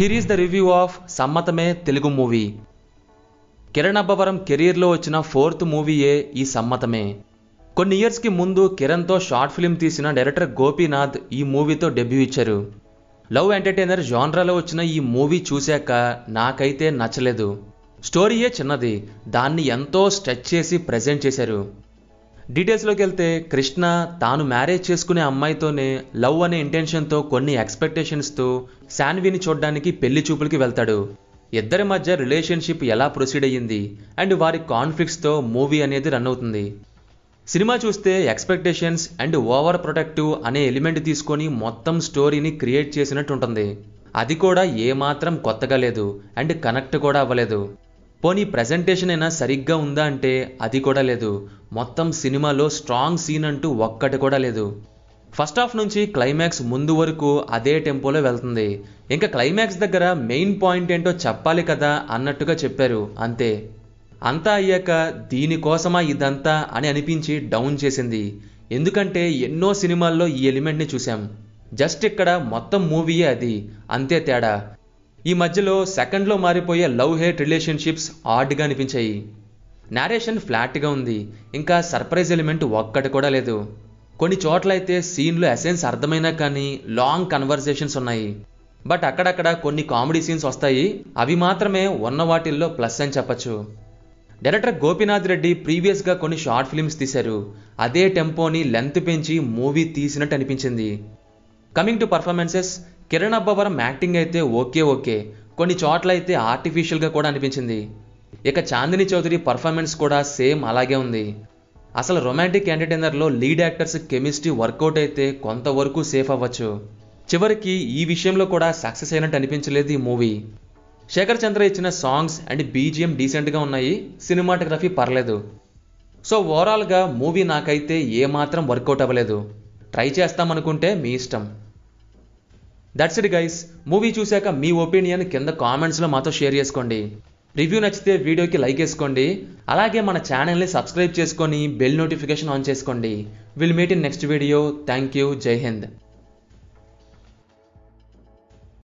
here is the review of Sammathame Telugu movie Kiran Abbavaram కెరీర్లో వచ్చిన fourth మూవీయే ఈ సమ్మతమే కొన్ని ఇయర్స్కి ముందు కిరణ్తో షార్ట్ ఫిల్మ్ తీసిన డైరెక్టర్ గోపీనాథ్ ఈ మూవీతో డెబ్యూ ఇచ్చారు లవ్ ఎంటర్టైనర్ జాన్రాలో వచ్చిన ఈ మూవీ చూశాక నాకైతే నచ్చలేదు స్టోరీయే చిన్నది దాన్ని ఎంతో స్ట్రెచ్ చేసి ప్రజెంట్ చేశారు డీటెయిల్స్లోకి వెళ్తే కృష్ణ తాను మ్యారేజ్ చేసుకునే అమ్మాయితోనే లవ్ అనే ఇంటెన్షన్తో కొన్ని ఎక్స్పెక్టేషన్స్తో శాన్విని చూడడానికి పెళ్లి చూపులకి వెళ్తాడు ఇద్దరి మధ్య రిలేషన్షిప్ ఎలా ప్రొసీడ్ అయ్యింది అండ్ వారి కాన్ఫ్లిక్ట్స్తో మూవీ అనేది రన్ అవుతుంది సినిమా చూస్తే ఎక్స్పెక్టేషన్స్ అండ్ ఓవర్ ప్రొటెక్టివ్ అనే ఎలిమెంట్ తీసుకొని మొత్తం స్టోరీని క్రియేట్ చేసినట్టు ఉంటుంది అది కూడా ఏమాత్రం కొత్తగా లేదు అండ్ కనెక్ట్ కూడా అవ్వలేదు పోనీ ప్రజెంటేషన్ అయినా సరిగ్గా ఉందా అంటే అది కూడా లేదు మొత్తం సినిమాలో స్ట్రాంగ్ సీన్ అంటూ ఒక్కటి కూడా లేదు ఫస్ట్ హాఫ్ నుంచి క్లైమాక్స్ ముందు వరకు అదే టెంపోలో వెళ్తుంది ఇంకా క్లైమాక్స్ దగ్గర మెయిన్ పాయింట్ ఏంటో చెప్పాలి కదా అన్నట్టుగా చెప్పారు అంతే అంతా అయ్యాక దీనికోసమా ఇదంతా అని అనిపించి డౌన్ చేసింది ఎందుకంటే ఎన్నో సినిమాల్లో ఈ ఎలిమెంట్ని చూశాం జస్ట్ ఇక్కడ మొత్తం మూవీయే అది అంతే తేడా ఈ మధ్యలో సెకండ్లో మారిపోయే లవ్ హేట్ రిలేషన్షిప్స్ ఆర్డ్గా అనిపించాయి నేరేషన్ ఫ్లాట్గా ఉంది ఇంకా సర్ప్రైజ్ ఎలిమెంట్ ఒక్కటి కూడా లేదు కొన్ని చోట్ల అయితే సీన్లు ఎసెన్స్ అర్థమైనా కానీ లాంగ్ కన్వర్జేషన్స్ ఉన్నాయి బట్ అక్కడక్కడ కొన్ని కామెడీ సీన్స్ వస్తాయి అవి మాత్రమే ఉన్న వాటిల్లో ప్లస్ అని చెప్పచ్చు డైరెక్టర్ గోపీనాథ్ రెడ్డి ప్రీవియస్గా కొన్ని షార్ట్ ఫిల్మ్స్ తీశారు అదే టెంపోని లెంత్ పెంచి మూవీ తీసినట్టు అనిపించింది coming to performances Kiran Abbavaram acting అయితే ఓకే ఓకే కొన్ని చోట్ల అయితే ఆర్టిఫిషియల్గా కూడా అనిపించింది ఇక చాందిని చౌదరి పర్ఫార్మెన్స్ కూడా సేమ్ అలాగే ఉంది అసలు రొమాంటిక్ ఎంటర్టైనర్లో లీడ్ యాక్టర్స్ కెమిస్ట్రీ వర్కౌట్ అయితే కొంతవరకు సేఫ్ అవ్వచ్చు చివరికి ఈ విషయంలో కూడా సక్సెస్ అయినట్టు అనిపించలేదు ఈ మూవీ శేఖర్ చంద్ర ఇచ్చిన సాంగ్స్ అండ్ బీజిఎం డీసెంట్గా ఉన్నాయి సినిమాటోగ్రఫీ పర్లేదు సో ఓవరాల్గా మూవీ నాకైతే ఏమాత్రం వర్కౌట్ అవ్వలేదు ట్రై చేస్తామనుకుంటే మీ ఇష్టం దట్స్ ఇట్ గైస్ మూవీ చూశాక మీ ఒపీనియన్ కింద కామెంట్స్లో మాతో షేర్ చేసుకోండి రివ్యూ నచ్చితే వీడియోకి లైక్ వేసుకోండి అలాగే మన ఛానల్ని సబ్స్క్రైబ్ చేసుకొని బెల్ నోటిఫికేషన్ ఆన్ చేసుకోండి will meet in next video thank you Jai Hind